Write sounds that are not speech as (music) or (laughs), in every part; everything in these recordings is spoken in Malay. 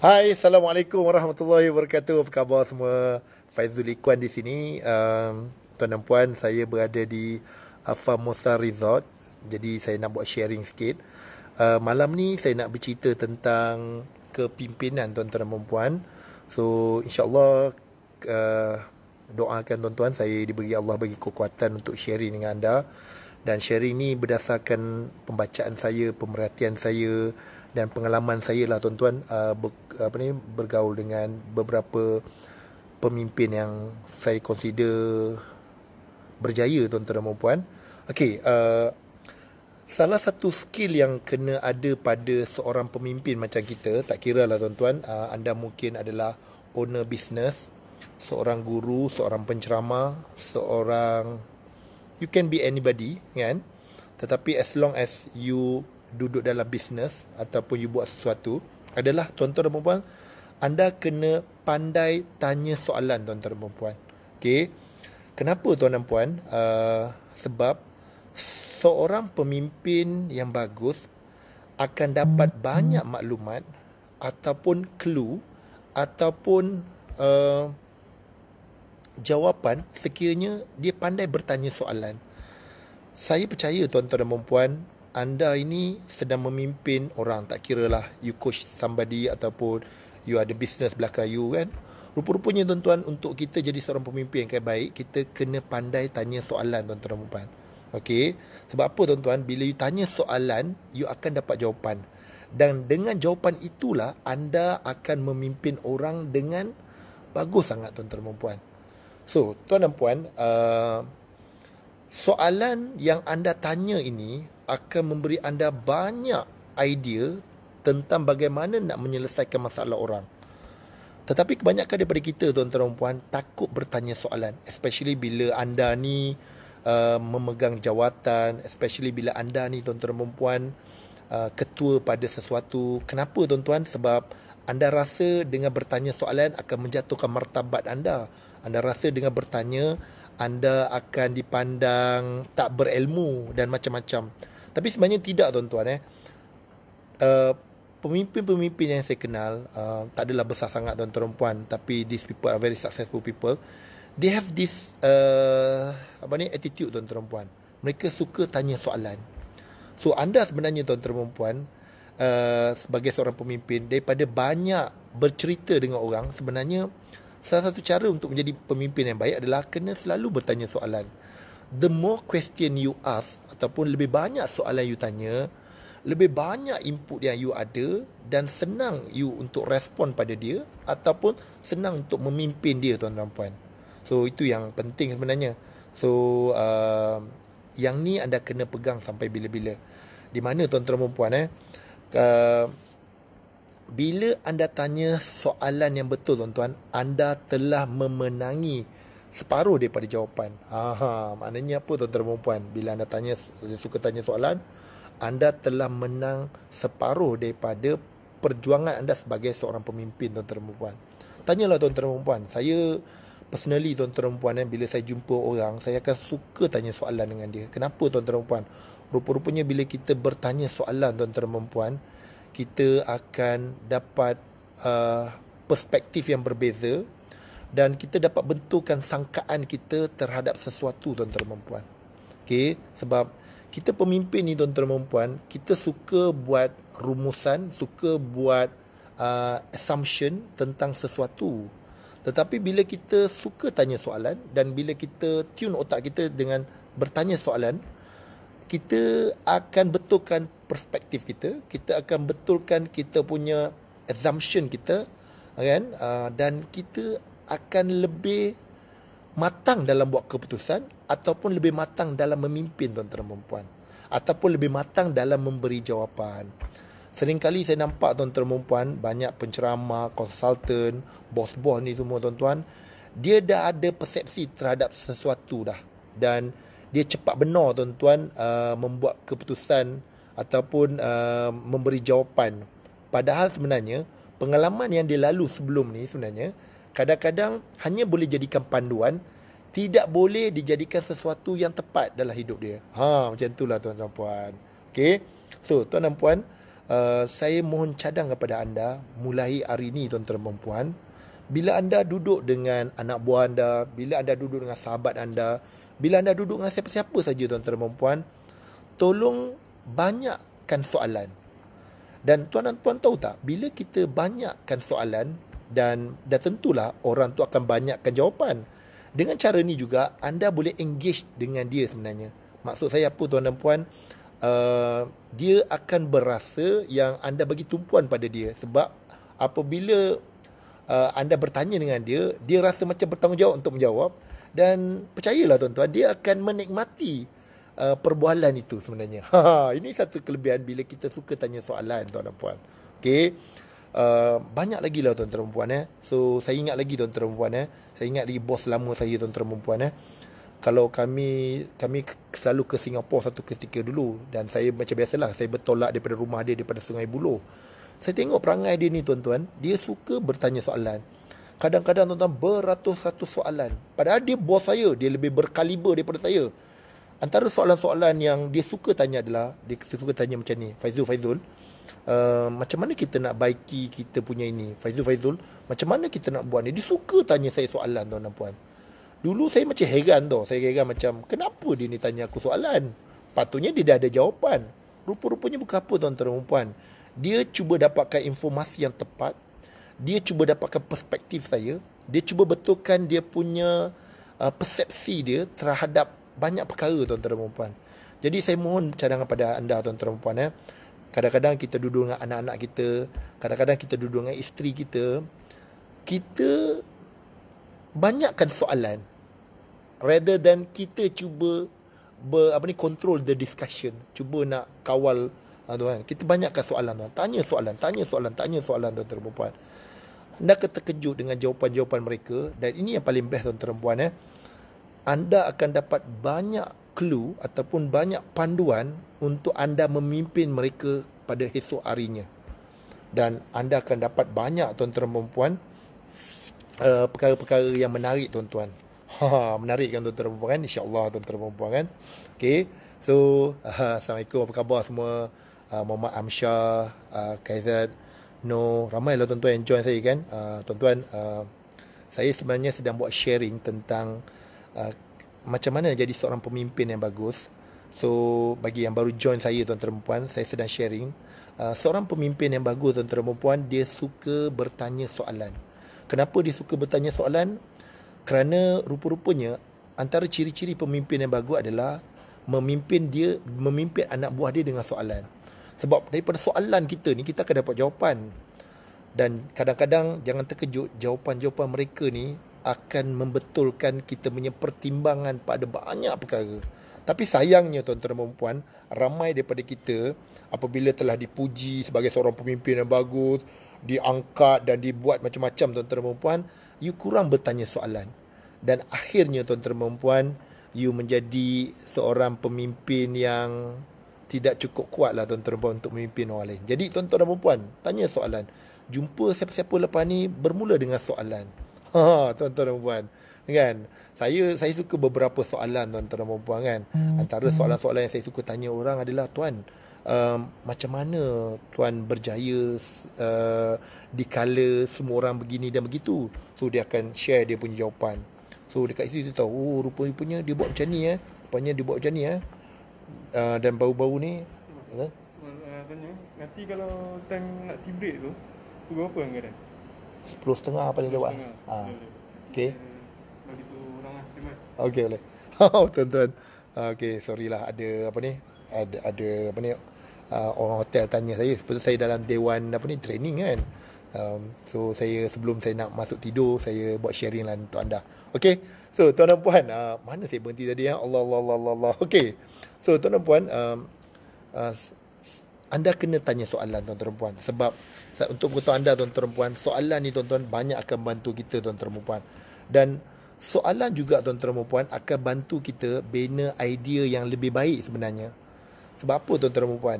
Hai, Assalamualaikum Warahmatullahi Wabarakatuh. Apa khabar semua? Faizul Ikhwan di sini. Um, tuan dan puan, saya berada di Afamosa Resort. Jadi, saya nak buat sharing sikit. Uh, malam ni, saya nak bercerita tentang kepimpinan tuan-tuan dan puan So, insyaAllah, uh, doakan tuan-tuan. Saya diberi Allah bagi kekuatan untuk sharing dengan anda. Dan sharing ni berdasarkan pembacaan saya, pemerhatian saya dan pengalaman saya lah tuan-tuan uh, bergaul dengan beberapa pemimpin yang saya consider berjaya tuan-tuan dan puan-puan. Okey, uh, salah satu skill yang kena ada pada seorang pemimpin macam kita, tak kira lah tuan-tuan, uh, anda mungkin adalah owner business, seorang guru, seorang penceramah, seorang you can be anybody kan. Tetapi as long as you duduk dalam bisnes ataupun you buat sesuatu adalah tuan-tuan dan perempuan anda kena pandai tanya soalan tuan-tuan dan perempuan okay. kenapa tuan dan perempuan uh, ah, sebab seorang pemimpin yang bagus akan dapat banyak maklumat ataupun clue ataupun uh, jawapan sekiranya dia pandai bertanya soalan saya percaya tuan-tuan dan perempuan anda ini sedang memimpin orang tak kira lah you coach somebody ataupun you ada business belakang you kan rupa-rupanya tuan-tuan untuk kita jadi seorang pemimpin yang baik kita kena pandai tanya soalan tuan-tuan puan okey sebab apa tuan-tuan bila you tanya soalan you akan dapat jawapan dan dengan jawapan itulah anda akan memimpin orang dengan bagus sangat tuan-tuan puan so tuan dan puan uh, soalan yang anda tanya ini akan memberi anda banyak idea tentang bagaimana nak menyelesaikan masalah orang. Tetapi kebanyakan daripada kita tuan-tuan dan puan takut bertanya soalan especially bila anda ni uh, memegang jawatan especially bila anda ni tuan-tuan dan puan uh, ketua pada sesuatu. Kenapa tuan-tuan? Sebab anda rasa dengan bertanya soalan akan menjatuhkan martabat anda. Anda rasa dengan bertanya anda akan dipandang tak berilmu dan macam-macam. Tapi sebenarnya tidak tuan-tuan eh. Uh, pemimpin-pemimpin yang saya kenal uh, tak adalah besar sangat tuan tuan puan tapi these people are very successful people they have this uh, apa ni attitude tuan tuan puan mereka suka tanya soalan so anda sebenarnya tuan tuan puan uh, sebagai seorang pemimpin daripada banyak bercerita dengan orang sebenarnya salah satu cara untuk menjadi pemimpin yang baik adalah kena selalu bertanya soalan the more question you ask ataupun lebih banyak soalan you tanya, lebih banyak input yang you ada dan senang you untuk respon pada dia ataupun senang untuk memimpin dia tuan dan puan. So itu yang penting sebenarnya. So uh, yang ni anda kena pegang sampai bila-bila. Di mana tuan-tuan dan puan eh? Uh, bila anda tanya soalan yang betul tuan-tuan, anda telah memenangi separuh daripada jawapan. Aha, maknanya apa tuan-tuan dan puan? Bila anda tanya suka tanya soalan, anda telah menang separuh daripada perjuangan anda sebagai seorang pemimpin tuan-tuan dan puan. Tanyalah tuan-tuan dan puan. Saya personally tuan-tuan dan puan eh, bila saya jumpa orang, saya akan suka tanya soalan dengan dia. Kenapa tuan-tuan dan puan? Rupa-rupanya bila kita bertanya soalan tuan-tuan dan puan, kita akan dapat uh, perspektif yang berbeza dan kita dapat bentukkan sangkaan kita terhadap sesuatu tuan-tuan dan puan. Okey, sebab kita pemimpin ni tuan-tuan dan puan, kita suka buat rumusan, suka buat uh, assumption tentang sesuatu. Tetapi bila kita suka tanya soalan dan bila kita tune otak kita dengan bertanya soalan, kita akan betulkan perspektif kita, kita akan betulkan kita punya assumption kita kan uh, dan kita akan lebih matang dalam buat keputusan ataupun lebih matang dalam memimpin tuan-tuan dan ataupun lebih matang dalam memberi jawapan. Seringkali saya nampak tuan-tuan dan banyak pencerama, konsultan, bos-bos ni semua tuan-tuan, dia dah ada persepsi terhadap sesuatu dah dan dia cepat benar tuan-tuan uh, membuat keputusan ataupun uh, memberi jawapan. Padahal sebenarnya pengalaman yang dia lalu sebelum ni sebenarnya kadang-kadang hanya boleh jadikan panduan tidak boleh dijadikan sesuatu yang tepat dalam hidup dia. Ha macam itulah tuan dan puan. Okey. So tuan dan puan uh, saya mohon cadang kepada anda mulai hari ini tuan dan puan bila anda duduk dengan anak buah anda, bila anda duduk dengan sahabat anda, bila anda duduk dengan siapa-siapa saja tuan dan puan tolong banyakkan soalan. Dan tuan dan puan tahu tak bila kita banyakkan soalan dan dah tentulah orang tu akan banyakkan jawapan. Dengan cara ni juga anda boleh engage dengan dia sebenarnya. Maksud saya apa tuan dan puan? Uh, dia akan berasa yang anda bagi tumpuan pada dia sebab apabila uh, anda bertanya dengan dia, dia rasa macam bertanggungjawab untuk menjawab dan percayalah tuan-tuan, dia akan menikmati uh, perbualan itu sebenarnya. (laughs) Ha, ha, ha, ini satu kelebihan bila kita suka tanya soalan tuan dan puan. Okay uh, banyak lagi lah tuan-tuan perempuan eh. So saya ingat lagi tuan-tuan perempuan eh. Saya ingat lagi bos lama saya tuan-tuan perempuan eh. Kalau kami kami selalu ke Singapura satu ketika dulu dan saya macam biasalah saya bertolak daripada rumah dia daripada Sungai Buloh. Saya tengok perangai dia ni tuan-tuan, dia suka bertanya soalan. Kadang-kadang tuan-tuan beratus-ratus soalan. Padahal dia bos saya, dia lebih berkaliber daripada saya. Antara soalan-soalan yang dia suka tanya adalah, dia suka tanya macam ni, Faizul, Faizul uh, macam mana kita nak baiki kita punya ini Faizul Faizul macam mana kita nak buat ni dia suka tanya saya soalan tuan dan puan dulu saya macam heran tau saya heran macam kenapa dia ni tanya aku soalan patutnya dia dah ada jawapan rupa-rupanya bukan apa tuan dan puan dia cuba dapatkan informasi yang tepat dia cuba dapatkan perspektif saya dia cuba betulkan dia punya uh, persepsi dia terhadap banyak perkara tuan-tuan dan puan jadi saya mohon cadangan pada anda tuan-tuan dan puan eh. Kadang-kadang kita duduk dengan anak-anak kita, kadang-kadang kita duduk dengan isteri kita, kita banyakkan soalan rather than kita cuba ber, apa ni control the discussion, cuba nak kawal ah, tuan. Kita banyakkan soalan tuan, tanya soalan, tanya soalan, tanya soalan tuan perempuan. Anda akan terkejut dengan jawapan-jawapan mereka dan ini yang paling best tuan perempuan eh. Anda akan dapat banyak clue ataupun banyak panduan untuk anda memimpin mereka pada esok harinya. Dan anda akan dapat banyak tuan-tuan dan perempuan uh, eh, perkara-perkara yang menarik tuan-tuan. Ha, ha menarik kan tuan-tuan dan perempuan InsyaAllah tuan-tuan dan perempuan kan. Okay. So, uh, Assalamualaikum. Apa khabar semua? Uh, Muhammad Amshah, uh, ah, Kaizat, No. Ramai lah tuan-tuan yang join saya kan. Uh, tuan-tuan, uh, saya sebenarnya sedang buat sharing tentang uh, macam mana jadi seorang pemimpin yang bagus. So bagi yang baru join saya tuan-tuan dan puan, saya sedang sharing. Uh, seorang pemimpin yang bagus tuan-tuan dan puan, dia suka bertanya soalan. Kenapa dia suka bertanya soalan? Kerana rupa-rupanya antara ciri-ciri pemimpin yang bagus adalah memimpin dia memimpin anak buah dia dengan soalan. Sebab daripada soalan kita ni kita akan dapat jawapan. Dan kadang-kadang jangan terkejut jawapan-jawapan mereka ni akan membetulkan kita punya pertimbangan pada banyak perkara. Tapi sayangnya tuan-tuan dan puan ramai daripada kita apabila telah dipuji sebagai seorang pemimpin yang bagus, diangkat dan dibuat macam-macam tuan-tuan dan puan you kurang bertanya soalan. Dan akhirnya tuan-tuan dan puan you menjadi seorang pemimpin yang tidak cukup kuat lah tuan-tuan dan puan untuk memimpin orang lain. Jadi tuan-tuan dan puan tanya soalan. Jumpa siapa-siapa lepas ni bermula dengan soalan. (laughs) Ha tuan-tuan dan puan kan. Saya saya suka beberapa soalan tuan-tuan dan puan kan. Hmm. Antara soalan-soalan yang saya suka tanya orang adalah tuan um, macam mana tuan berjaya uh, dikala semua orang begini dan begitu. So dia akan share dia punya jawapan. So dekat situ dia tahu oh rupanya dia buat macam ni eh. Rupanya dia buat macam ni eh. Uh, dan bau-bau ni uh, nanti kalau time nak tea break tu, pukul berapa anggaran? Sepuluh setengah paling lewat ha. Okay Okay boleh lah, (laughs) Oh tuan-tuan Okay sorry lah ada apa ni Ada, ada apa ni uh, Orang hotel tanya saya Sebab saya dalam dewan apa ni training kan um, So saya sebelum saya nak masuk tidur Saya buat sharing lah untuk anda Okay So tuan dan puan uh, Mana saya berhenti tadi ya Allah Allah Allah Allah, Allah. Okay So tuan dan puan um, uh, Anda kena tanya soalan tuan-tuan puan Sebab untuk mengetahui anda tuan-tuan perempuan soalan ni tuan-tuan banyak akan membantu kita tuan-tuan perempuan dan soalan juga tuan-tuan perempuan akan bantu kita bina idea yang lebih baik sebenarnya sebab apa tuan-tuan perempuan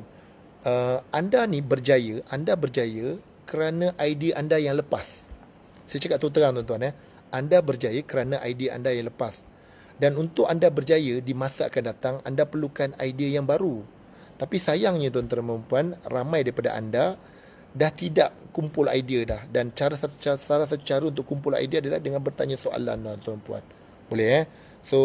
uh, anda ni berjaya anda berjaya kerana idea anda yang lepas saya cakap terang tuan-tuan ya eh. anda berjaya kerana idea anda yang lepas dan untuk anda berjaya di masa akan datang anda perlukan idea yang baru tapi sayangnya tuan-tuan perempuan ramai daripada anda dah tidak kumpul idea dah dan cara satu cara, salah satu cara untuk kumpul idea adalah dengan bertanya soalan lah, tuan-tuan boleh eh so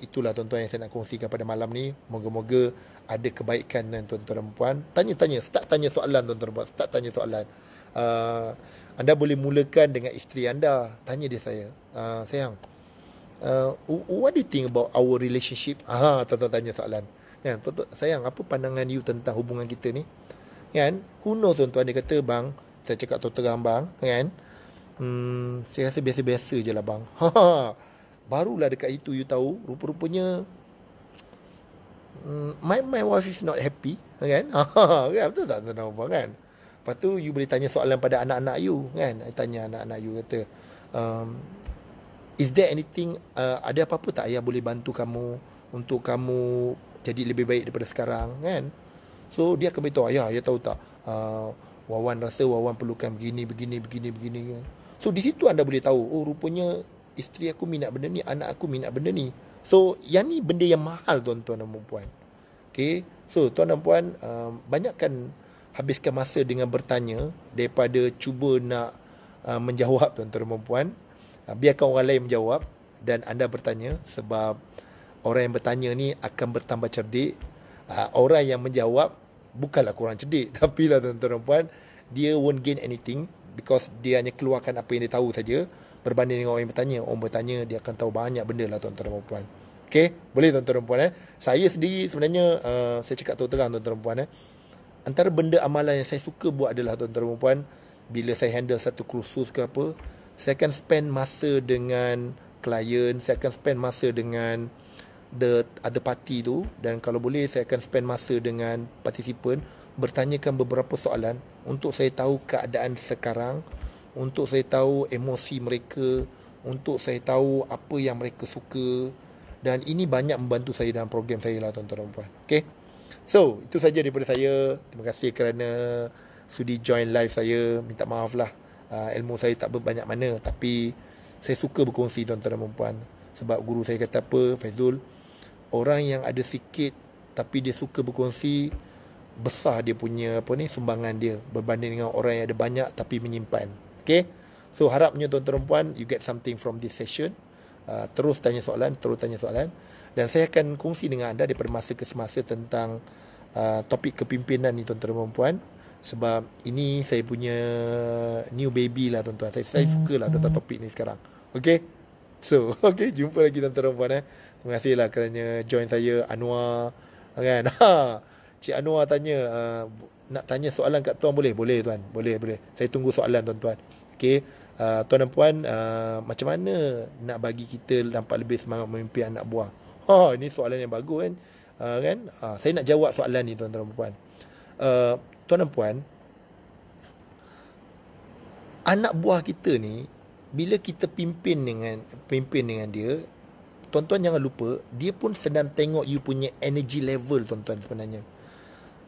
itulah tuan-tuan yang saya nak kongsikan pada malam ni moga-moga ada kebaikan tuan-tuan dan puan tanya-tanya start tanya soalan tuan-tuan puan start tanya soalan uh, anda boleh mulakan dengan isteri anda tanya dia saya uh, sayang uh, what do you think about our relationship ha tuan-tuan tanya soalan kan tuan-tuan sayang apa pandangan you tentang hubungan kita ni kan kuno knows tuan-tuan dia kata bang saya cakap tu terang bang kan hmm, saya rasa biasa-biasa je lah bang (laughs) barulah dekat itu you tahu rupa-rupanya hmm, my my wife is not happy kan (laughs) kan betul tak tuan-tuan bang kan lepas tu you boleh tanya soalan pada anak-anak you kan I tanya anak-anak you kata um, is there anything uh, ada apa-apa tak ayah boleh bantu kamu untuk kamu jadi lebih baik daripada sekarang kan So dia akan beritahu ayah, ayah tahu tak uh, Wawan rasa Wawan perlukan begini, begini, begini, begini ya? So di situ anda boleh tahu Oh rupanya isteri aku minat benda ni Anak aku minat benda ni So yang ni benda yang mahal tuan-tuan dan perempuan Okay So tuan dan puan uh, Banyakkan habiskan masa dengan bertanya Daripada cuba nak uh, menjawab tuan-tuan dan perempuan uh, Biarkan orang lain menjawab Dan anda bertanya Sebab orang yang bertanya ni akan bertambah cerdik uh, orang yang menjawab bukanlah kurang cerdik (laughs) tapi lah tuan-tuan dan puan dia won't gain anything because dia hanya keluarkan apa yang dia tahu saja berbanding dengan orang yang bertanya orang bertanya dia akan tahu banyak benda lah tuan-tuan dan puan Okay, boleh tuan-tuan dan puan eh? Saya sendiri sebenarnya uh, Saya cakap terus terang tuan-tuan dan puan eh? Antara benda amalan yang saya suka buat adalah Tuan-tuan dan puan Bila saya handle satu kursus ke apa Saya akan spend masa dengan Klien, saya akan spend masa dengan the other party tu dan kalau boleh saya akan spend masa dengan participant bertanyakan beberapa soalan untuk saya tahu keadaan sekarang untuk saya tahu emosi mereka untuk saya tahu apa yang mereka suka dan ini banyak membantu saya dalam program saya lah tuan-tuan dan puan okay? so itu saja daripada saya terima kasih kerana sudi join live saya minta maaf lah uh, ilmu saya tak berbanyak mana tapi saya suka berkongsi tuan-tuan dan puan sebab guru saya kata apa Faizul orang yang ada sikit tapi dia suka berkongsi besar dia punya apa ni sumbangan dia berbanding dengan orang yang ada banyak tapi menyimpan okey so harapnya tuan-tuan dan puan you get something from this session uh, terus tanya soalan terus tanya soalan dan saya akan kongsi dengan anda daripada masa ke semasa tentang uh, topik kepimpinan ni tuan-tuan dan puan sebab ini saya punya new baby lah tuan-tuan saya, saya hmm, sukalah tentang hmm. topik ni sekarang okey so (laughs) okey jumpa lagi tuan-tuan dan puan eh Terima kasih lah kerana join saya Anwar kan? (laughs) Ha. Cik Anwar tanya uh, Nak tanya soalan kat tuan boleh? Boleh tuan Boleh boleh Saya tunggu soalan tuan-tuan Okay uh, Tuan dan puan uh, Macam mana nak bagi kita nampak lebih semangat memimpin anak buah Ha oh, ini soalan yang bagus kan uh, kan uh, Saya nak jawab soalan ni tuan-tuan dan puan uh, Tuan dan puan Anak buah kita ni bila kita pimpin dengan pimpin dengan dia tuan-tuan jangan lupa dia pun sedang tengok you punya energy level tuan-tuan sebenarnya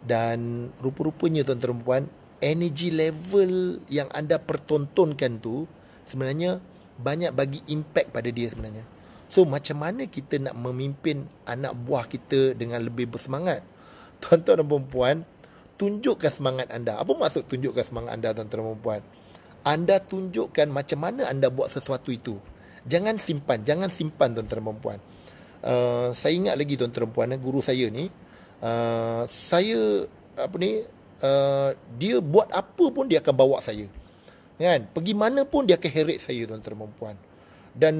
dan rupa-rupanya tuan-tuan puan energy level yang anda pertontonkan tu sebenarnya banyak bagi impact pada dia sebenarnya so macam mana kita nak memimpin anak buah kita dengan lebih bersemangat (laughs) tuan-tuan dan puan tunjukkan semangat anda apa maksud tunjukkan semangat anda tuan-tuan dan puan anda tunjukkan macam mana anda buat sesuatu itu Jangan simpan, jangan simpan tuan-tuan dan puan. Uh, saya ingat lagi tuan-tuan puan eh, guru saya ni uh, saya apa ni uh, dia buat apa pun dia akan bawa saya. Kan? Pergi mana pun dia akan heret saya tuan-tuan dan puan. Dan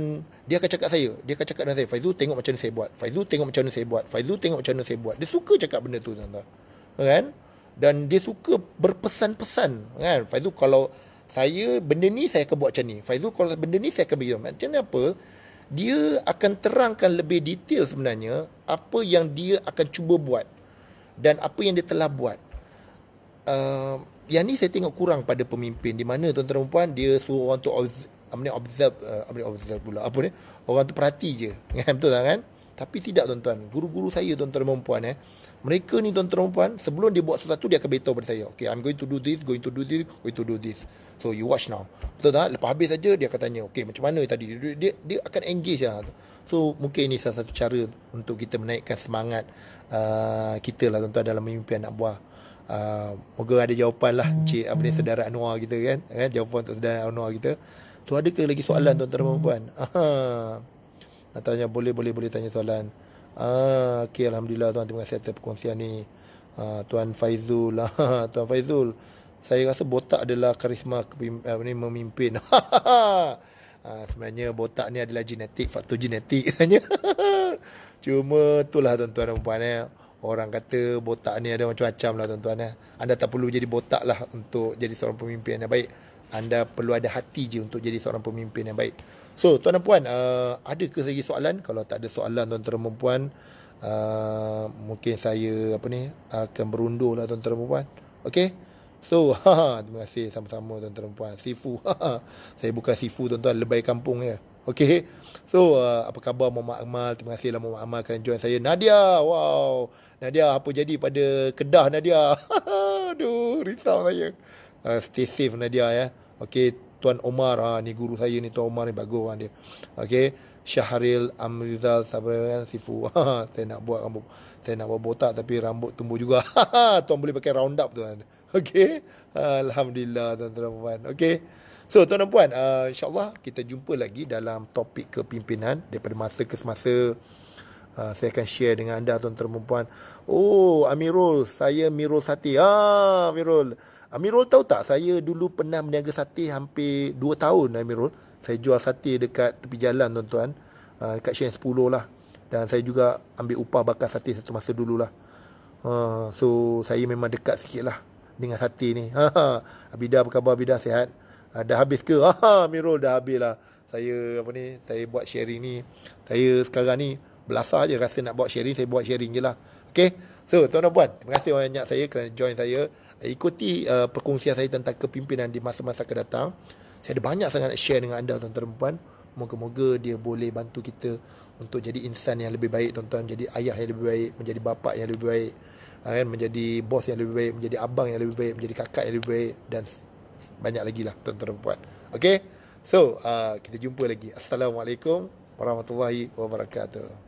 dia akan cakap saya, dia akan cakap dengan saya, Faizu tengok macam mana saya buat. Faizu tengok macam mana saya buat. Faizu tengok macam mana saya buat. Dia suka cakap benda tu tuan Kan? Dan dia suka berpesan-pesan kan? Faizu kalau saya benda ni saya akan buat macam ni. Faizul kalau benda ni saya akan bagi macam apa? Dia akan terangkan lebih detail sebenarnya apa yang dia akan cuba buat dan apa yang dia telah buat. Uh, yang ni saya tengok kurang pada pemimpin di mana tuan-tuan dan puan dia suruh orang tu observe, observe, uh, observe pula apa ni? Orang tu perhati je. (laughs) betul tak kan? Tapi tidak tuan-tuan. Guru-guru saya tuan-tuan dan puan eh. Mereka ni tuan-tuan puan Sebelum dia buat sesuatu Dia akan beritahu pada saya Okay I'm going to do this Going to do this Going to do this So you watch now Betul tak? Lepas habis saja Dia akan tanya Okay macam mana tadi Dia, dia, dia akan engage lah So mungkin ini salah satu cara Untuk kita menaikkan semangat uh, Kita lah tuan-tuan Dalam mimpi anak buah uh, Moga ada jawapan lah Encik hmm. apa ni Saudara Anwar kita kan, kan? Jawapan untuk saudara Anwar kita So ada ke lagi soalan hmm. tuan-tuan dan puan-puan? Nak tanya boleh-boleh boleh tanya soalan. Uh, Ah, okay, Alhamdulillah tuan terima kasih atas perkongsian ni. Ah, tuan Faizul lah. (laughs) tuan Faizul. Saya rasa botak adalah karisma ni memimpin. (laughs) ah, sebenarnya botak ni adalah genetik, faktor genetik (laughs) sebenarnya. Cuma itulah tuan-tuan dan puan ya. Eh. Orang kata botak ni ada macam-macam lah tuan-tuan ya. Anda tak perlu jadi botak lah untuk jadi seorang pemimpin yang baik. Anda perlu ada hati je untuk jadi seorang pemimpin yang baik. So tuan dan puan uh, ada ke lagi soalan kalau tak ada soalan tuan dan puan uh, mungkin saya apa ni akan berundur lah tuan dan puan. Okey. So haha, (laughs) ha, terima kasih sama-sama tuan dan puan. Sifu. (laughs) Ha, ha. saya buka sifu tuan-tuan lebay kampung ya. Okay. So uh, apa khabar Muhammad Amal? Terima kasihlah mama Amal kerana join saya. Nadia. Wow. Nadia apa jadi pada Kedah Nadia? (laughs) Aduh risau saya. Uh, stay safe Nadia ya. Okay. Tuan Omar ha, ni guru saya ni Tuan Omar ni bagus kan dia okey Syahril Amrizal Sabrian Sifu (laughs) ha, ha, saya nak buat rambut saya nak buat botak tapi rambut tumbuh juga (laughs) ha, tuan boleh pakai round up tuan (laughs) okey alhamdulillah tuan tuan puan okey so tuan dan puan uh, insyaallah kita jumpa lagi dalam topik kepimpinan daripada masa ke semasa Uh, saya akan share dengan anda tuan-tuan dan puan. Oh, Amirul, saya Mirul Sati. Ah, Amirul. Amirul tahu tak saya dulu pernah berniaga sate hampir 2 tahun Amirul. Saya jual sate dekat tepi jalan tuan-tuan. Uh, dekat Shen 10 lah. Dan saya juga ambil upah bakar sate satu masa dululah. Uh, ah, so saya memang dekat sikit lah dengan sate ni. (laughs) Ah, abidah apa khabar Abida sihat? Uh, dah habis ke? (laughs) Amirul dah habis lah. Saya apa ni, saya buat sharing ni. Saya sekarang ni belasah je rasa nak buat sharing, saya buat sharing je lah. Okay? So tuan-tuan puan, terima kasih banyak-banyak saya kerana join saya ikuti uh, perkongsian saya tentang kepimpinan di masa-masa ke datang. Saya ada banyak sangat nak share dengan anda tuan-tuan dan puan. Moga-moga dia boleh bantu kita untuk jadi insan yang lebih baik tuan-tuan, jadi ayah yang lebih baik, menjadi bapa yang lebih baik, uh, kan? menjadi bos yang lebih baik, menjadi abang yang lebih baik, menjadi kakak yang lebih baik dan banyak lagi lah tuan-tuan dan puan. Okay? So, uh, kita jumpa lagi. Assalamualaikum warahmatullahi wabarakatuh.